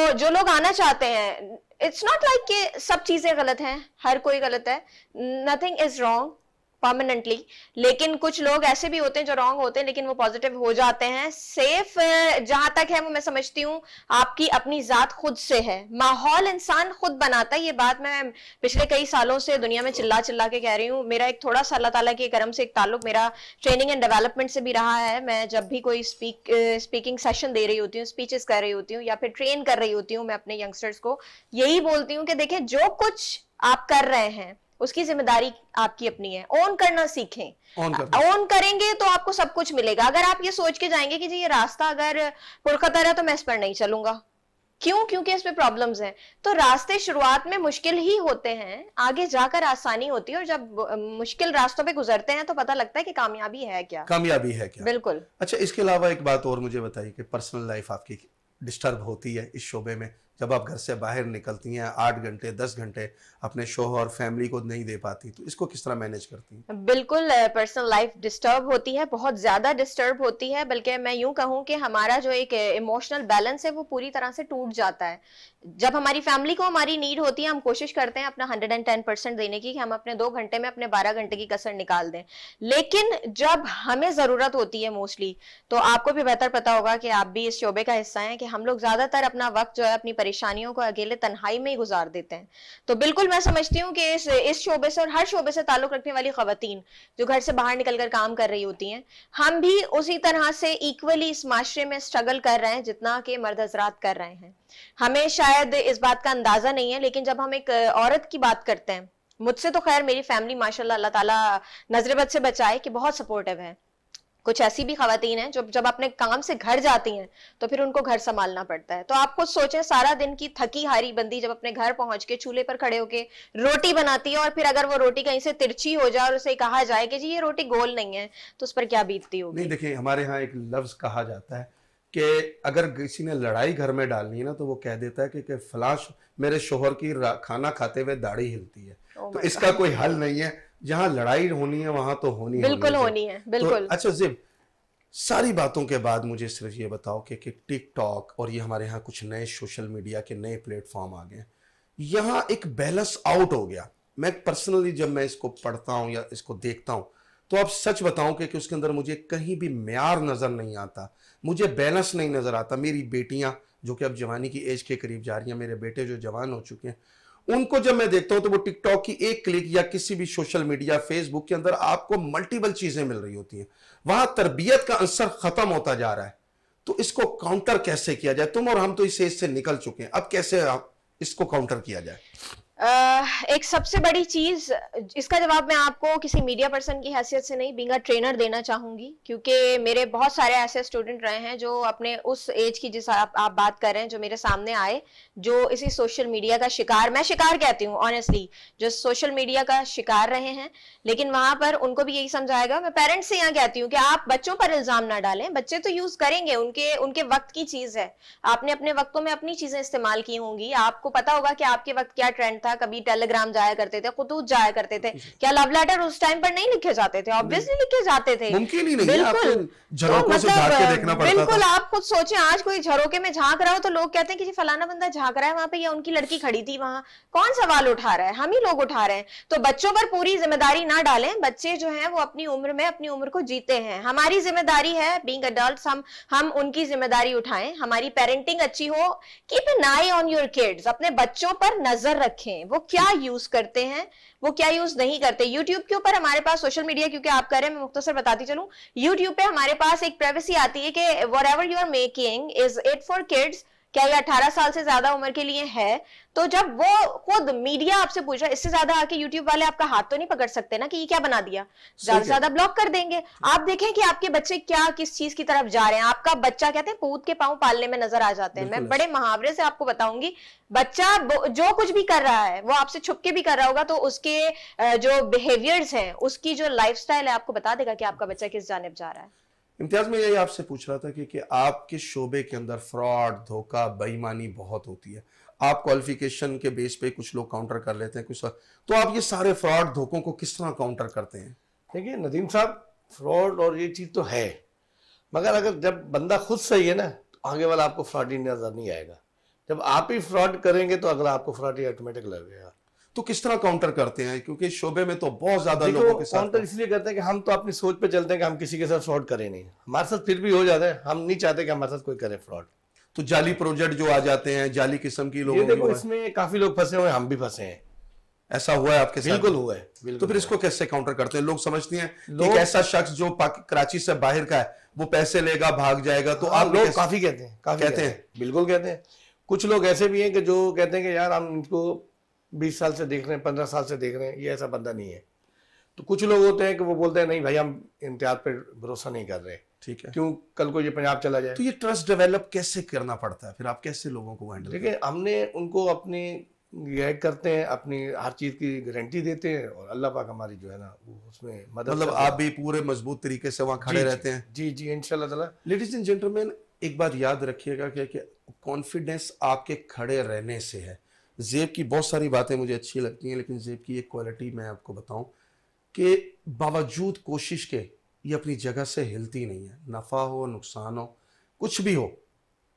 तो जो लोग आना चाहते हैं इट्स नॉट लाइक कि सब चीजें गलत हैं हर कोई गलत है नथिंग इज रॉन्ग परमानेंटली लेकिन कुछ लोग ऐसे भी होते हैं जो रॉन्ग होते हैं लेकिन वो पॉजिटिव हो जाते हैं सेफ जहां तक है वो मैं समझती हूँ आपकी अपनी जात खुद से है माहौल इंसान खुद बनाता है ये बात मैं पिछले कई सालों से दुनिया में चिल्ला चिल्ला के कह रही हूँ मेरा एक थोड़ा सा अल्लाह तला के करम से एक ताल्लुक मेरा ट्रेनिंग एंड डेवलपमेंट से भी रहा है मैं जब भी कोई स्पीक स्पीकिंग सेशन दे रही होती हूँ स्पीचेस कर रही होती हूँ या फिर ट्रेन कर रही होती हूँ मैं अपने यंगस्टर्स को यही बोलती हूँ कि देखें जो कुछ आप कर रहे हैं उसकी जिम्मेदारी आपकी अपनी है ओन करना सीखें ओन कर करेंगे तो आपको सब कुछ मिलेगा अगर आप ये सोच के जाएंगे कि जी ये रास्ता अगर पुरखतर है तो मैं इस पर नहीं चलूंगा क्यों क्योंकि इसमें प्रॉब्लम्स हैं तो रास्ते शुरुआत में मुश्किल ही होते हैं आगे जाकर आसानी होती है और जब मुश्किल रास्तों पे गुजरते हैं तो पता लगता है कि कामयाबी है क्या कामयाबी है क्या बिल्कुल अच्छा इसके अलावा एक बात और मुझे बताइए कि पर्सनल लाइफ आपकी डिस्टर्ब होती है इस शोबे में जब आप घर से बाहर निकलती हैं आठ घंटे दस घंटे अपने शोह और फैमिली को नहीं दे पाती तो इसको किस तरह मैनेज करती हैं बिल्कुल पर्सनल लाइफ डिस्टर्ब होती है बहुत ज़्यादा डिस्टर्ब होती है बल्कि मैं यूं कहूं कि हमारा जो एक इमोशनल बैलेंस है वो पूरी तरह से टूट जाता है जब हमारी फैमिली को हमारी नीड होती है हम कोशिश करते हैं अपना हंड्रेड देने की कि हम अपने दो घंटे में अपने बारह घंटे की कसर निकाल दें लेकिन जब हमें ज़रूरत होती है मोस्टली तो आपको भी बेहतर पता होगा कि आप भी इस शोबे का हिस्सा है कि हम लोग ज़्यादातर अपना वक्त जो है अपनी परेशानियों को अकेले तन्हाई में ही गुजार देते हैं तो बिल्कुल मैं समझती हूँ कि इस इस शोबे से और हर शोबे से ताल्लुक रखने वाली खातन जो घर से बाहर निकल कर काम कर रही होती हैं हम भी उसी तरह से इक्वली इस माशरे में स्ट्रगल कर रहे हैं जितना के मर्द हजरात कर रहे हैं हमें शायद इस बात का अंदाजा नहीं है लेकिन जब हम एक औरत की बात करते हैं मुझसे तो खैर मेरी फैमिली माशाल्लाह अल्लाह ताला नजरबद से बचाए कि बहुत सपोर्टिव है कुछ ऐसी भी खातन है जो जब अपने काम से घर जाती हैं तो फिर उनको घर संभालना पड़ता है तो आप खुद सोचें सारा दिन की थकी हारी बंदी जब अपने घर पहुंच के चूल्हे पर खड़े होके रोटी बनाती है और फिर अगर वो रोटी कहीं से तिरछी हो जाए और उसे कहा जाए कि जी ये रोटी गोल नहीं है तो उस पर क्या बीतती होगी नहीं देखिए हमारे यहाँ एक लफ्ज कहा जाता है कि अगर किसी ने लड़ाई घर में डालनी है ना तो वो कह देता है कि, कि फलाश मेरे शोहर की खाना खाते हुए दाढ़ी हिलती है oh तो इसका कोई हल नहीं है जहाँ लड़ाई होनी है वहां तो होनी बिल्कुल होनी है तो बिल्कुल तो, अच्छा जिब सारी बातों के बाद मुझे सिर्फ ये बताओ कि कि टिकटॉक और ये हमारे यहाँ कुछ नए सोशल मीडिया के नए प्लेटफॉर्म आ गए यहाँ एक बैलेंस आउट हो गया मैं पर्सनली जब मैं इसको पढ़ता हूँ या इसको देखता हूँ तो आप सच बताऊं कि, कि उसके अंदर मुझे कहीं भी मैार नज़र नहीं आता मुझे बैलेंस नहीं नज़र आता मेरी बेटियां जो कि अब जवानी की एज के करीब जा रही हैं मेरे बेटे जो जवान हो चुके हैं उनको जब मैं देखता हूं तो वो टिकटॉक की एक क्लिक या किसी भी सोशल मीडिया फेसबुक के अंदर आपको मल्टीपल चीजें मिल रही होती हैं वहां तरबियत का अंसर खत्म होता जा रहा है तो इसको काउंटर कैसे किया जाए तुम और हम तो इस एज से निकल चुके हैं अब कैसे इसको काउंटर किया जाए एक सबसे बड़ी चीज इसका जवाब मैं आपको किसी मीडिया पर्सन की हैसियत से नहीं बिंगा ट्रेनर देना चाहूंगी क्योंकि मेरे बहुत सारे ऐसे स्टूडेंट रहे हैं जो अपने उस एज की जिस आप, आप बात कर रहे हैं जो मेरे सामने आए जो इसी सोशल मीडिया का शिकार मैं शिकार कहती हूँ ऑनेस्टली जो सोशल मीडिया का शिकार रहे हैं लेकिन वहां पर उनको भी यही समझाएगा मैं पेरेंट्स से यहाँ कहती हूँ कि आप बच्चों पर इल्जाम ना डालें बच्चे तो यूज करेंगे उनके उनके वक्त की चीज है आपने अपने वक्तों में अपनी चीजें इस्तेमाल की होंगी आपको पता होगा कि आपके वक्त क्या ट्रेंड था कभी टेलीग्राम जाया करते थे खुतूत जाया करते थे क्या लव लेटर उस टाइम पर नहीं लिखे जाते थे ऑब्वियसली लिखे जाते थे मुमकिन ही नहीं बिल्कुल तो मतलब बिल्कुल आप खुद सोचें आज कोई झरोके में झांक रहा हो तो लोग कहते हैं कि फलाना बंदा झांक रहा है वहां पे या उनकी लड़की खड़ी थी वहां कौन सवाल उठा रहा है हम ही लोग उठा रहे हैं तो बच्चों पर पूरी जिम्मेदारी ना डालें बच्चे जो है वो अपनी उम्र में अपनी उम्र को जीते हैं हमारी जिम्मेदारी है बींग अडल्ट हम हम उनकी जिम्मेदारी उठाएं हमारी पेरेंटिंग अच्छी हो keep an eye on your kids अपने बच्चों पर नजर रखें हैं वो क्या यूज करते हैं वो क्या यूज नहीं करते यूट्यूब के ऊपर हमारे पास सोशल मीडिया क्योंकि आप हैं मैं मुख्तसर बताती चलू यूट्यूब पे हमारे पास एक प्राइवेसी आती है कि whatever you are making is it for kids क्या ये 18 साल से ज्यादा उम्र के लिए है तो जब वो खुद मीडिया आपसे पूछ रहा है इससे ज्यादा आके यूट्यूब वाले आपका हाथ तो नहीं पकड़ सकते ना कि ये क्या बना दिया ज्यादा से ज्यादा ब्लॉक कर देंगे आप देखें कि आपके बच्चे क्या किस चीज की तरफ जा रहे हैं आपका बच्चा कहते हैं पूत के पाँव पालने में नजर आ जाते हैं मैं बड़े मुहावरे से आपको बताऊंगी बच्चा जो कुछ भी कर रहा है वो आपसे छुप के भी कर रहा होगा तो उसके जो बिहेवियर्स हैं उसकी जो लाइफस्टाइल है आपको बता देगा कि आपका बच्चा किस जानब जा रहा है इम्तियाज मैं यही आपसे पूछ रहा था कि, कि आपके शोबे के अंदर फ्रॉड धोखा बेईमानी बहुत होती है आप क्वालिफिकेशन के बेस पे कुछ लोग काउंटर कर लेते हैं कुछ तो आप ये सारे फ्रॉड धोखों को किस तरह काउंटर करते हैं देखिए नदीम साहब फ्रॉड और ये चीज़ तो है मगर अगर जब बंदा खुद सही है ना तो आगे वाला आपको फ्रॉडी नजर नहीं आएगा जब आप ही फ्रॉड करेंगे तो अगला आपको फ्रॉडी ऑटोमेटिक लगेगा तो किस तरह काउंटर करते हैं क्योंकि शोबे में तो बहुत ज्यादा लोगों के साथ काउंटर इसलिए करते हैं कि हम तो अपनी सोच पे चलते हैं कि हम किसी के साथ फ्रॉड करें नहीं हमारे साथ फिर भी हो जाता है हम नहीं चाहते कि हमारे साथ कोई करे फ्रॉड तो जाली प्रोजेक्ट जो आ जाते हैं जाली किस्म की लोग देखो इसमें काफी लोग फंसे हुए हम भी फंसे हैं ऐसा हुआ है आपके साथ बिल्कुल हुआ है बिल्कुल तो फिर इसको कैसे काउंटर करते हैं लोग समझते हैं लोग एक ऐसा शख्स जो कराची से बाहर का है वो पैसे लेगा भाग जाएगा तो हाँ, आप लोग काफी कहते हैं काफी कहते हैं बिल्कुल कहते हैं कुछ लोग ऐसे भी हैं कि जो कहते हैं कि यार हम इनको बीस साल से देख रहे हैं पंद्रह साल से देख रहे हैं ये ऐसा बंदा नहीं है तो कुछ लोग होते हैं कि वो बोलते हैं नहीं भाई हम इम्तियाज पे भरोसा नहीं कर रहे ठीक है क्यों कल को ये पंजाब चला जाए तो ये ट्रस्ट डेवलप कैसे करना पड़ता है फिर आप कैसे लोगों को हैंडल देखिए हमने उनको अपनी यह करते हैं अपनी हर चीज़ की गारंटी देते हैं और अल्लाह पाक हमारी जो है ना वो उसमें मदद मतलब आप भी पूरे मजबूत तरीके से वहाँ खड़े रहते हैं जी जी इन लेडीज एंड जेंटलमैन एक बात याद रखिएगा कि कॉन्फिडेंस आपके खड़े रहने से है जेब की बहुत सारी बातें मुझे अच्छी लगती हैं लेकिन जेब की एक क्वालिटी मैं आपको बताऊं कि बावजूद कोशिश के ये अपनी जगह से हिलती नहीं है नफ़ा हो नुकसान हो कुछ भी हो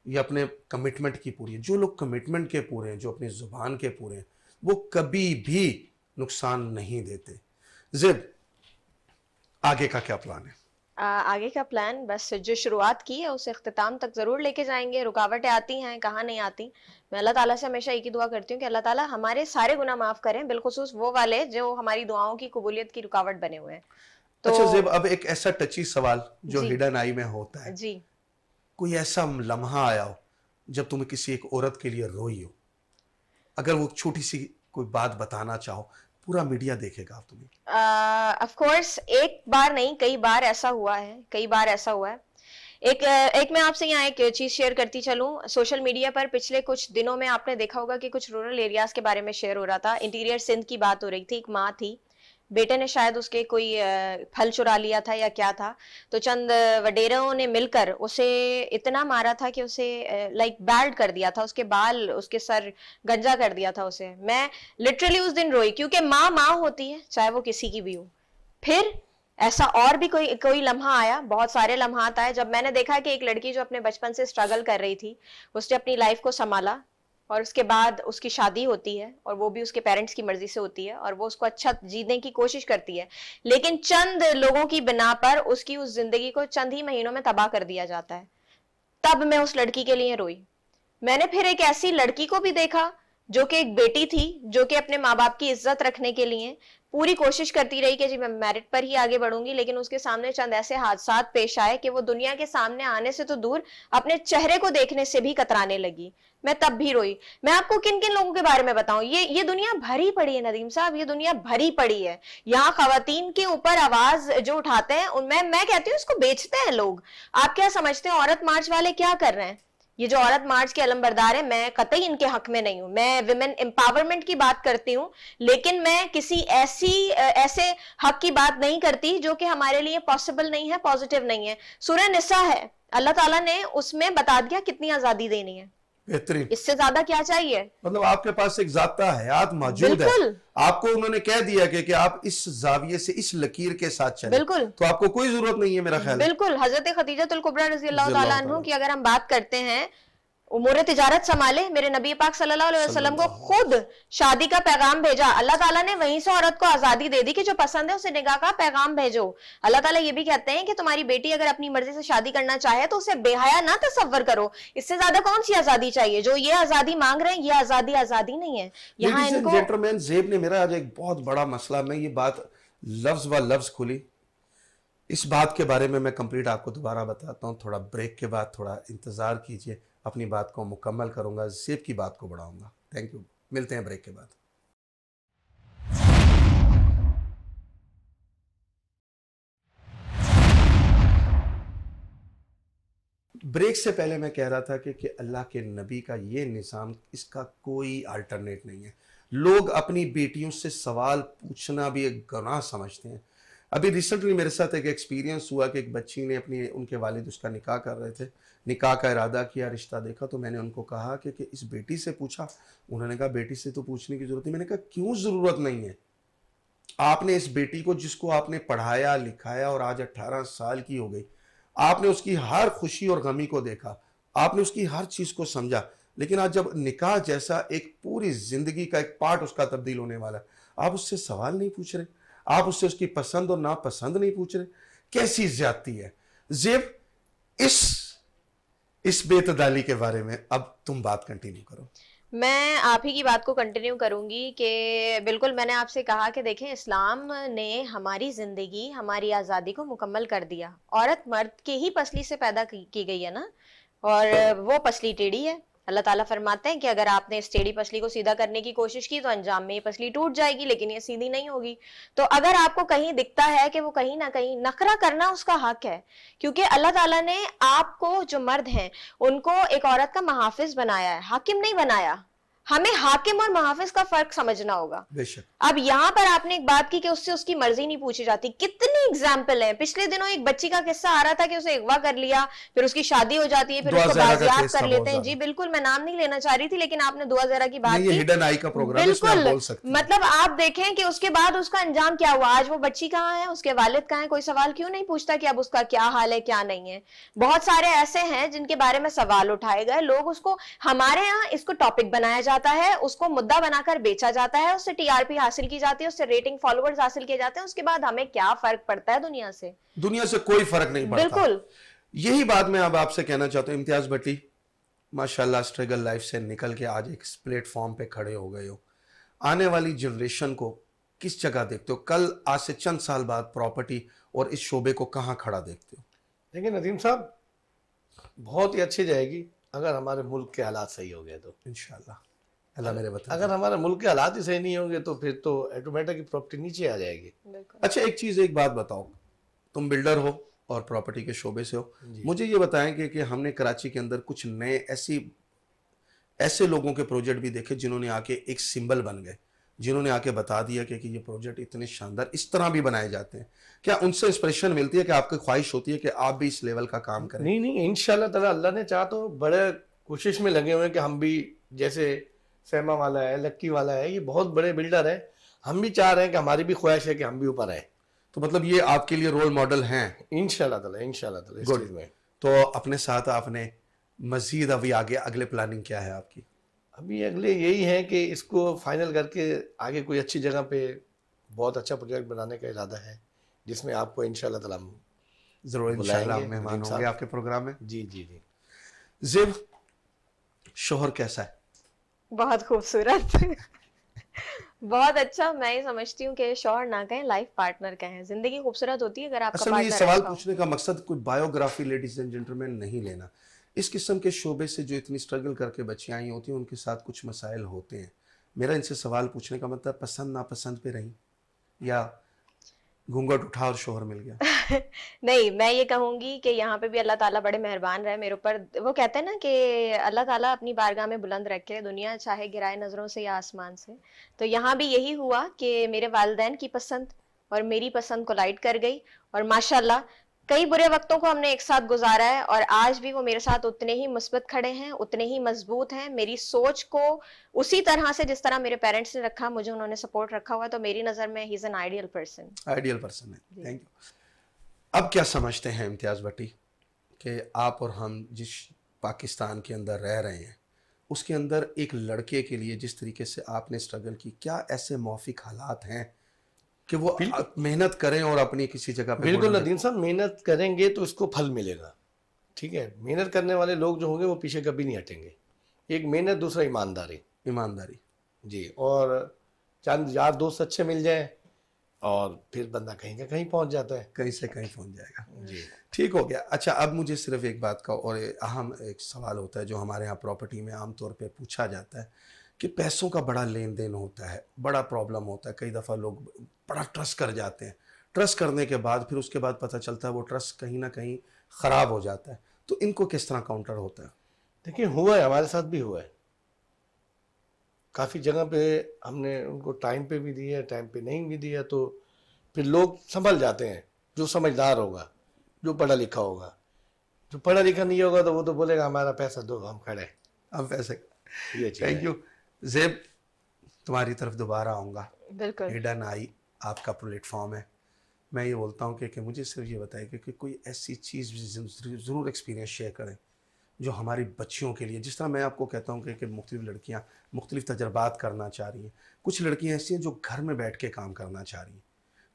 ये अपने कमिटमेंट की पूरी है जो लोग कमिटमेंट के पूरे हैं जो अपनी ज़ुबान के पूरे हैं वो कभी भी नुकसान नहीं देते जेब आगे का क्या प्लान है आगे का प्लान बस जो शुरुआत की है उसे अख्ताम तक ज़रूर लेके जाएंगे रुकावटें आती हैं कहाँ नहीं आती मैं अल्लाह ताला से हमेशा एक ही दुआ करती हूँ कि अल्लाह ताला हमारे सारे गुना माफ़ करें बिलखसूस वो वाले जो हमारी दुआओं की कबूलियत की रुकावट बने हुए हैं तो अच्छा जेब अब एक ऐसा टची सवाल जो हिडन आई में होता है जी कोई ऐसा लम्हा आया हो जब तुम किसी एक औरत के लिए रोई हो अगर वो छोटी सी कोई बात बताना चाहो पूरा मीडिया देखेगा आप तुम्हें ऑफ कोर्स एक बार नहीं कई बार ऐसा हुआ है कई बार ऐसा हुआ है एक एक मैं आपसे यहाँ एक चीज शेयर करती चलू सोशल मीडिया पर पिछले कुछ दिनों में आपने देखा होगा कि कुछ रूरल एरियाज के बारे में शेयर हो रहा था इंटीरियर सिंध की बात हो रही थी एक माँ थी बेटे ने शायद उसके कोई फल चुरा लिया था या क्या था तो चंद वडेरों ने मिलकर उसे इतना मारा था कि उसे लाइक बैल्ड कर दिया था उसके बाल उसके सर गंजा कर दिया था उसे मैं लिटरली उस दिन रोई क्योंकि माँ माँ होती है चाहे वो किसी की भी हो फिर ऐसा और भी कोई कोई लम्हा आया बहुत सारे लम्हात आए जब मैंने देखा कि एक लड़की जो अपने बचपन से स्ट्रगल कर रही थी उसने अपनी लाइफ को संभाला और उसके बाद उसकी शादी होती है और वो भी उसके पेरेंट्स की मर्जी से होती है और वो उसको अच्छा जीने की कोशिश करती है लेकिन चंद लोगों की बिना पर उसकी उस जिंदगी को चंद ही महीनों में तबाह कर दिया जाता है तब मैं उस लड़की के लिए रोई मैंने फिर एक ऐसी लड़की को भी देखा जो कि एक बेटी थी जो कि अपने माँ बाप की इज्जत रखने के लिए पूरी कोशिश करती रही कि जी मैं मेरिट पर ही आगे बढ़ूंगी लेकिन उसके सामने चंद ऐसे हादसा पेश आए कि वो दुनिया के सामने आने से तो दूर अपने चेहरे को देखने से भी कतराने लगी मैं तब भी रोई मैं आपको किन किन लोगों के बारे में बताऊं ये ये दुनिया भरी पड़ी है नदीम साहब ये दुनिया भरी पड़ी है यहाँ खातन के ऊपर आवाज जो उठाते हैं उनमें मैं कहती हूँ उसको बेचते हैं लोग आप क्या समझते हैं औरत मार्च वाले क्या कर रहे हैं ये जो औरत मार्च के बरदार है मैं कतई इनके हक में नहीं हूं मैं विमेन एम्पावरमेंट की बात करती हूँ लेकिन मैं किसी ऐसी ऐसे हक की बात नहीं करती जो कि हमारे लिए पॉसिबल नहीं है पॉजिटिव नहीं है सूर्य निशा है अल्लाह ताला ने उसमें बता दिया कितनी आजादी देनी है बेहतरीन इससे ज्यादा क्या चाहिए मतलब आपके पास एक जाता है आप मौजूद है आपको उन्होंने कह दिया कि, कि आप इस जाविये से इस लकीर के साथ चले बिल्कुल तो आपको कोई जरूरत नहीं है मेरा ख्याल बिल्कुल हजरत खदीजा तुल कुबरा रजी अल्लाह की अगर हम बात करते हैं उमूर तजारत संभाले मेरे नबी पाक सल्लल्लाहु अलैहि वसल्लम को खुद शादी का पैगाम भेजा अल्लाह ताला ने वहीं से औरत को आजादी दे दी कि जो पसंद है उसे निगाह का पैगाम भेजो अल्लाह ताला ये भी कहते हैं कि तुम्हारी बेटी अगर अपनी मर्जी से शादी करना चाहे तो उसे बेहया ना तस्वर करो इससे ज्यादा कौन सी आजादी चाहिए जो ये आजादी मांग रहे हैं ये आजादी आजादी नहीं है यहाँ इनको जेंटलमैन जेब ने मेरा आज एक बहुत बड़ा मसला में ये बात लफ्ज व लफ्ज खुली इस बात के बारे में मैं कंप्लीट आपको दोबारा बताता हूँ थोड़ा ब्रेक के बाद थोड़ा इंतजार कीजिए अपनी बात को मुकम्मल करूंगा सेब की बात को बढ़ाऊंगा थैंक यू मिलते हैं ब्रेक के बाद ब्रेक से पहले मैं कह रहा था कि, कि अल्लाह के नबी का ये निज़ाम इसका कोई अल्टरनेट नहीं है लोग अपनी बेटियों से सवाल पूछना भी एक गुनाह समझते हैं अभी रिसेंटली मेरे साथ एक एक्सपीरियंस हुआ कि एक बच्ची ने अपनी उनके वालिद उसका निकाह कर रहे थे निकाह का इरादा किया रिश्ता देखा तो मैंने उनको कहा कि, कि इस बेटी से पूछा उन्होंने कहा बेटी से तो पूछने की ज़रूरत नहीं मैंने कहा क्यों ज़रूरत नहीं है आपने इस बेटी को जिसको आपने पढ़ाया लिखाया और आज अट्ठारह साल की हो गई आपने उसकी हर खुशी और गमी को देखा आपने उसकी हर चीज़ को समझा लेकिन आज जब निकाह जैसा एक पूरी ज़िंदगी का एक पार्ट उसका तब्दील होने वाला है आप उससे सवाल नहीं पूछ रहे आप उससे उसकी पसंद और नापसंद नहीं पूछ रहे कैसी ज्यादती है जेब इस इस बेतदाली के बारे में अब तुम बात कंटिन्यू करो मैं आप ही की बात को कंटिन्यू करूंगी कि बिल्कुल मैंने आपसे कहा कि देखें इस्लाम ने हमारी ज़िंदगी हमारी आज़ादी को मुकम्मल कर दिया औरत मर्द के ही पसली से पैदा की, की गई है ना और वो पसली टेढ़ी है अल्लाह ताला फरमाते हैं कि अगर आपने इस टेढ़ी पसली को सीधा करने की कोशिश की तो अंजाम में ये पसली टूट जाएगी लेकिन ये सीधी नहीं होगी तो अगर आपको कहीं दिखता है कि वो कहीं ना कहीं नखरा करना उसका हक है क्योंकि अल्लाह ताला ने आपको जो मर्द हैं उनको एक औरत का महाफिज बनाया है हाकिम नहीं बनाया हमें हाकिम और मुहाफिज का फर्क समझना होगा अब यहाँ पर आपने एक बात की कि उससे उसकी मर्जी नहीं पूछी जाती कितनी एग्जाम्पल है पिछले दिनों एक बच्ची का किस्सा आ रहा था कि उसे अगवा कर लिया फिर उसकी शादी हो जाती है फिर उसको बाजियाब कर लेते हैं जी बिल्कुल मैं नाम नहीं लेना चाह रही थी लेकिन आपने दुआ जरा की बात की बिल्कुल मतलब आप देखें कि उसके बाद उसका अंजाम क्या हुआ आज वो बच्ची कहाँ है उसके वालिद कहाँ है कोई सवाल क्यों नहीं पूछता कि अब उसका क्या हाल है क्या नहीं है बहुत सारे ऐसे हैं जिनके बारे में सवाल उठाए गए लोग उसको हमारे यहाँ इसको टॉपिक बनाया जाता जाता है उसको मुद्दा बनाकर बेचा जाता है उससे टीआरपी हासिल की जाती है उससे रेटिंग फॉलोअर्स हासिल किए जाते हैं उसके बाद हमें क्या फर्क पड़ता है दुनिया से दुनिया से कोई फर्क नहीं पड़ता बिल्कुल यही बात मैं अब आपसे कहना चाहता हूँ इम्तियाज भट्टी माशाल्लाह स्ट्रगल लाइफ से निकल के आज एक प्लेटफॉर्म पे खड़े हो गए हो आने वाली जनरेशन को किस जगह देखते हो कल आज से चंद साल बाद प्रॉपर्टी और इस शोबे को कहाँ खड़ा देखते हो देखिए नदीम साहब बहुत ही अच्छी जाएगी अगर हमारे मुल्क के हालात सही हो गए तो इनशाला अल्लाह मेरे बता अगर हमारे मुल्क के हालात ही सही नहीं होंगे तो फिर तो ऑटोमेटिक प्रॉपर्टी नीचे आ जाएगी अच्छा एक चीज़ एक बात बताओ तुम बिल्डर हो और प्रॉपर्टी के शोबे से हो मुझे ये बताएं कि, कि हमने कराची के अंदर कुछ नए ऐसी ऐसे लोगों के प्रोजेक्ट भी देखे जिन्होंने आके एक सिंबल बन गए जिन्होंने आके बता दिया कि, कि ये प्रोजेक्ट इतने शानदार इस तरह भी बनाए जाते हैं क्या उनसे इंस्परेशन मिलती है कि आपकी ख्वाहिश होती है कि आप भी इस लेवल का काम करें नहीं नहीं इन ताला अल्लाह ने चाह तो बड़े कोशिश में लगे हुए हैं कि हम भी जैसे सेमा वाला है लक्की वाला है ये बहुत बड़े बिल्डर है हम भी चाह रहे हैं कि हमारी भी ख्वाहिश है कि हम भी ऊपर आए तो मतलब ये आपके लिए रोल मॉडल हैं इनशाला तला इनशाला तो अपने साथ आपने मजीद अभी आगे अगले प्लानिंग क्या है आपकी अभी अगले यही है कि इसको फाइनल करके आगे कोई अच्छी जगह पे बहुत अच्छा प्रोजेक्ट बनाने का इरादा है जिसमें आपको इन तला ज़रूर मेहमान होंगे आपके प्रोग्राम में जी जी जी जिब शोहर कैसा है बहुत खूबसूरत बहुत अच्छा मैं ये समझती हूँ कि शोर ना कहें लाइफ पार्टनर कहें जिंदगी खूबसूरत होती है अगर आपका अच्छा, असल में ये सवाल पूछने का मकसद कोई बायोग्राफी लेडीज एंड जेंटलमैन नहीं लेना इस किस्म के शोबे से जो इतनी स्ट्रगल करके बच्चियाँ आई होती हैं उनके साथ कुछ मसाइल होते हैं मेरा इनसे सवाल पूछने का मतलब पसंद नापसंद पे रही या घूंघट उठा और शोहर मिल गया (laughs) नहीं मैं ये कहूंगी कि यहाँ पे भी अल्लाह ताला बड़े मेहरबान रहे मेरे ऊपर वो कहते हैं ना कि अल्लाह ताला अपनी बारगाह में बुलंद रखे दुनिया चाहे गिराए नज़रों से या आसमान से तो यहाँ भी यही हुआ कि मेरे वालदेन की पसंद और मेरी पसंद कोलाइड कर गई और माशाल्लाह कई बुरे वक्तों को हमने एक साथ गुजारा है और आज भी वो मेरे साथ उतने ही मुस्बत खड़े हैं उतने ही मजबूत हैं मेरी सोच को उसी तरह से जिस तरह मेरे पेरेंट्स ने रखा मुझे उन्होंने सपोर्ट रखा हुआ तो मेरी नज़र में he is an ideal person ideal person है थैंक यू अब क्या समझते हैं इम्तियाज़ भट्टी कि आप और हम जिस पाकिस्तान के अंदर रह रहे हैं उसके अंदर एक लड़के के लिए जिस तरीके से आपने स्ट्रगल की क्या ऐसे मौफिक हालात हैं कि वो मेहनत करें और अपनी किसी जगह पे बिल्कुल नदीन साहब मेहनत करेंगे तो उसको फल मिलेगा ठीक है मेहनत करने वाले लोग जो होंगे वो पीछे कभी नहीं हटेंगे एक मेहनत दूसरा ईमानदारी ईमानदारी जी और चंद यार दोस्त अच्छे मिल जाए और फिर बंदा कहीं का कहीं पहुंच जाता है कहीं से कहीं पहुंच जाएगा जी ठीक हो गया अच्छा अब मुझे सिर्फ एक बात का और अहम एक सवाल होता है जो हमारे यहाँ प्रॉपर्टी में आमतौर पर पूछा जाता है कि पैसों का बड़ा लेन देन होता है बड़ा प्रॉब्लम होता है कई दफ़ा लोग बड़ा ट्रस्ट कर जाते हैं ट्रस्ट करने के बाद फिर उसके बाद पता चलता है वो ट्रस्ट कहीं ना कहीं ख़राब हो जाता है तो इनको किस तरह काउंटर होता है देखिए हुआ है हमारे साथ भी हुआ है काफ़ी जगह पे हमने उनको टाइम पे भी दिया टाइम पे नहीं भी दिया तो फिर लोग संभल जाते हैं जो समझदार होगा जो पढ़ा लिखा होगा जो पढ़ा लिखा नहीं होगा तो वो तो बोलेगा हमारा पैसा दो हम खड़े हम पैसे थैंक यू जेब तुम्हारी तरफ दोबारा आऊंगा बिल्कुल हिडन आई आपका प्लेटफॉर्म है मैं ये बोलता हूँ कि, कि मुझे सिर्फ ये बताएगा कि, कि कोई ऐसी चीज़ ज़रूर एक्सपीरियंस शेयर करें जो हमारी बच्चियों के लिए जिस तरह मैं आपको कहता हूँ कि, कि मुख्तलिफ लड़कियाँ मुख्तलिफ तजर्बात करना चाह रही हैं कुछ लड़कियाँ ऐसी हैं जो घर में बैठ के काम करना चाह रही हैं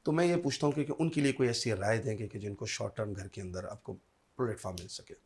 तो मैं ये पूछता हूँ कि, कि उनके लिए कोई ऐसी राय देंगे कि जिनको शॉर्ट टर्म घर के अंदर आपको प्लेटफॉर्म मिल सके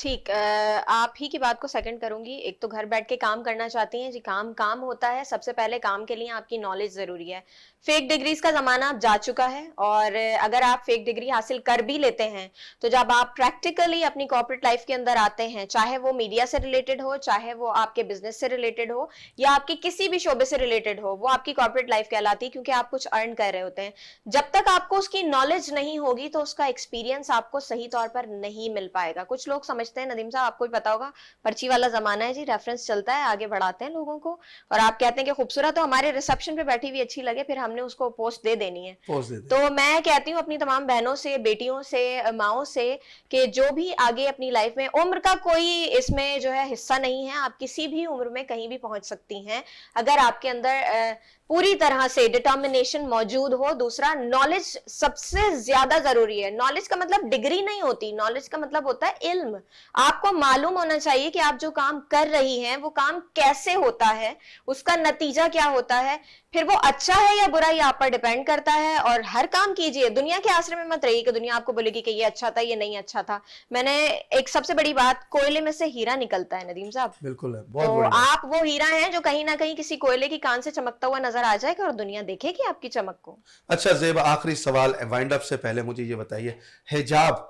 ठीक आप ही की बात को सेकंड करूंगी एक तो घर बैठ के काम करना चाहती हैं जी काम काम होता है सबसे पहले काम के लिए आपकी नॉलेज ज़रूरी है फेक डिग्रीज का जमाना अब जा चुका है और अगर आप फेक डिग्री हासिल कर भी लेते हैं तो जब आप प्रैक्टिकली अपनी कॉर्पोरेट लाइफ के अंदर आते हैं चाहे वो मीडिया से रिलेटेड हो चाहे वो आपके बिजनेस से रिलेटेड हो या आपके किसी भी शोबे से रिलेटेड हो वो आपकी कॉर्पोरेट लाइफ कहलाती है क्योंकि आप कुछ अर्न कर रहे होते हैं जब तक आपको उसकी नॉलेज नहीं होगी तो उसका एक्सपीरियंस आपको सही तौर पर नहीं मिल पाएगा कुछ लोग समझते हैं नदीम साहब आपको भी पता होगा पर्ची वाला जमाना है जी रेफरेंस चलता है आगे बढ़ाते हैं लोगों को और आप कहते हैं कि खूबसूरत तो हमारे रिसेप्शन पे बैठी हुई अच्छी लगे फिर हम सामने उसको पोस्ट दे देनी है दे दे। तो मैं कहती हूँ अपनी तमाम बहनों से बेटियों से माओ से कि जो भी आगे अपनी लाइफ में उम्र का कोई इसमें जो है हिस्सा नहीं है आप किसी भी उम्र में कहीं भी पहुंच सकती हैं अगर आपके अंदर पूरी तरह से डिटर्मिनेशन मौजूद हो दूसरा नॉलेज सबसे ज्यादा जरूरी है नॉलेज का मतलब डिग्री नहीं होती नॉलेज का मतलब होता है इल्म आपको मालूम होना चाहिए कि आप जो काम कर रही हैं वो काम कैसे होता है उसका नतीजा क्या होता है फिर वो अच्छा है या बुरा ये आप पर डिपेंड करता है और हर काम कीजिए दुनिया के आश्रय में मत रहिए कि दुनिया आपको बोलेगी कि ये अच्छा था ये नहीं अच्छा था मैंने एक सबसे बड़ी बात कोयले में से हीरा निकलता है नदीम साहब बिल्कुल है, बहुत तो आप वो हीरा है जो कहीं ना कहीं किसी कोयले की कान से चमकता हुआ नजर नजर आ जाएगा और दुनिया देखेगी आपकी चमक को अच्छा जेब आखिरी सवाल वाइंड अप से पहले मुझे ये बताइए हिजाब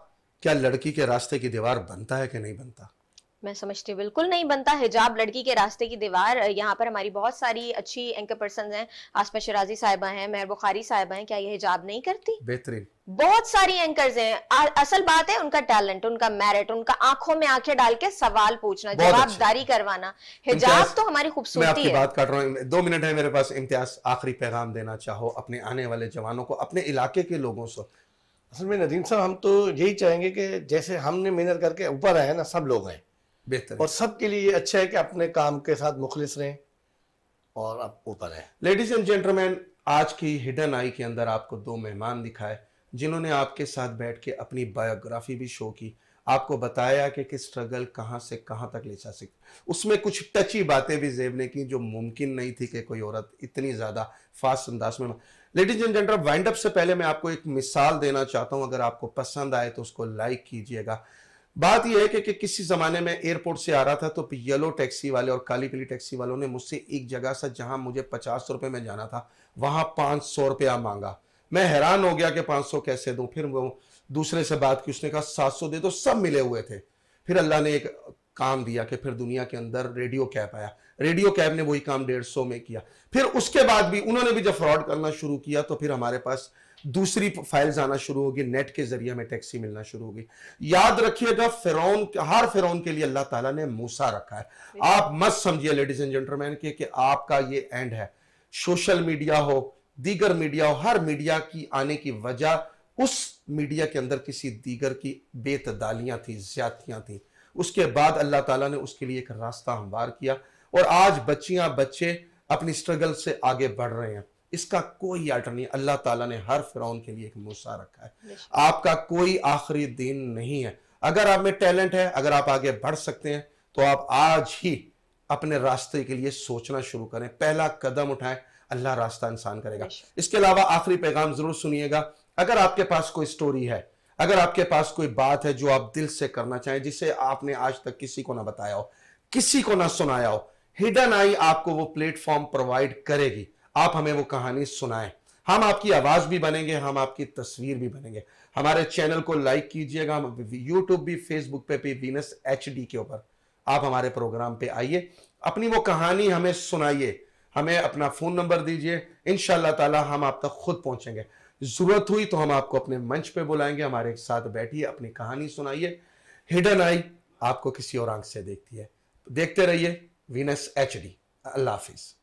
क्या लड़की के रास्ते की दीवार बनता है कि नहीं बनता मैं समझती हूँ बिल्कुल नहीं बनता हिजाब लड़की के रास्ते की दीवार यहाँ पर हमारी बहुत सारी अच्छी एंकर पर्सन हैं आसमा शराजी साहिबा हैं मेहर बुखारी साहिबा हैं क्या ये हिजाब नहीं करती बेहतरीन बहुत सारी एंकर हैं असल बात है उनका टैलेंट उनका मेरिट उनका आंखों में आंखें डाल के सवाल पूछना जवाबदारी करवाना हिजाब तो हमारी खूबसूरती है। बात कर रहा हूँ दो मिनट है मेरे पास इम्तियाज आखिरी पैगाम देना चाहो अपने आने वाले जवानों को अपने इलाके के लोगों से असल में नदीम साहब हम तो यही चाहेंगे कि जैसे हमने मेहनत करके ऊपर आए ना सब लोग आए बेहतर और सबके लिए ये अच्छा है कि अपने काम के साथ मुखलिस रहें और आप ऊपर हैं लेडीज एंड जेंटलमैन आज की हिडन आई के अंदर आपको दो मेहमान दिखाए जिन्होंने आपके साथ बैठ के अपनी बायोग्राफी भी शो की आपको बताया कि किस स्ट्रगल कहाँ से कहाँ तक ले जा सकते उसमें कुछ टची बातें भी जेब ने की जो मुमकिन नहीं थी कि कोई औरत इतनी ज़्यादा फास्ट अंदाज में ladies and gentleman wind up से पहले मैं आपको एक मिसाल देना चाहता हूँ अगर आपको पसंद आए तो उसको लाइक कीजिएगा बात यह है कि, कि किसी ज़माने में एयरपोर्ट से आ रहा था तो येलो टैक्सी वाले और काली पीली टैक्सी वालों ने मुझसे एक जगह से जहां मुझे पचास रुपए में जाना था वहां पांच सौ रुपया मांगा मैं हैरान हो गया कि पांच सौ कैसे दूँ फिर वो दूसरे से बात की उसने कहा सात सौ दे दो सब मिले हुए थे फिर अल्लाह ने एक काम दिया कि फिर दुनिया के अंदर रेडियो कैब आया रेडियो कैब ने वही काम डेढ़ सौ में किया फिर उसके बाद भी उन्होंने भी जब फ्रॉड करना शुरू किया तो फिर हमारे पास दूसरी फाइल्स आना शुरू होगी नेट के जरिए हमें टैक्सी मिलना शुरू होगी याद रखिएगा फिरौन हर फिरौन के लिए अल्लाह ताला ने मूसा रखा है आप मत समझिए लेडीज एंड जेंटलमैन के कि आपका ये एंड है सोशल मीडिया हो दीगर मीडिया हो हर मीडिया की आने की वजह उस मीडिया के अंदर किसी दीगर की बेतदालियां थी ज्यादतियां थी उसके बाद अल्लाह तला ने उसके लिए एक रास्ता हमवार किया और आज बच्चियां बच्चे अपनी स्ट्रगल से आगे बढ़ रहे हैं इसका कोई अल्टर नहीं अल्लाह ताला ने हर फिरौन के लिए एक मूसा रखा है आपका कोई आखिरी दिन नहीं है अगर आप में टैलेंट है अगर आप आगे बढ़ सकते हैं तो आप आज ही अपने रास्ते के लिए सोचना शुरू करें पहला कदम उठाएं अल्लाह रास्ता इंसान करेगा इसके अलावा आखिरी पैगाम जरूर सुनिएगा अगर आपके पास कोई स्टोरी है अगर आपके पास कोई बात है जो आप दिल से करना चाहें जिसे आपने आज तक किसी को ना बताया हो किसी को ना सुनाया हो हिडन आई आपको वो प्लेटफॉर्म प्रोवाइड करेगी आप हमें वो कहानी सुनाएं हम आपकी आवाज़ भी बनेंगे हम आपकी तस्वीर भी बनेंगे हमारे चैनल को लाइक कीजिएगा हम यूट्यूब भी फेसबुक पे भी वीनस एच के ऊपर आप हमारे प्रोग्राम पे आइए अपनी वो कहानी हमें सुनाइए हमें अपना फ़ोन नंबर दीजिए इन ताला हम आप तक खुद पहुंचेंगे ज़रूरत हुई तो हम आपको अपने मंच पे बुलाएंगे हमारे साथ बैठिए अपनी कहानी सुनाइए हिडन आई आपको किसी और आंख से देखती है देखते रहिए वीनस एच अल्लाह हाफिज़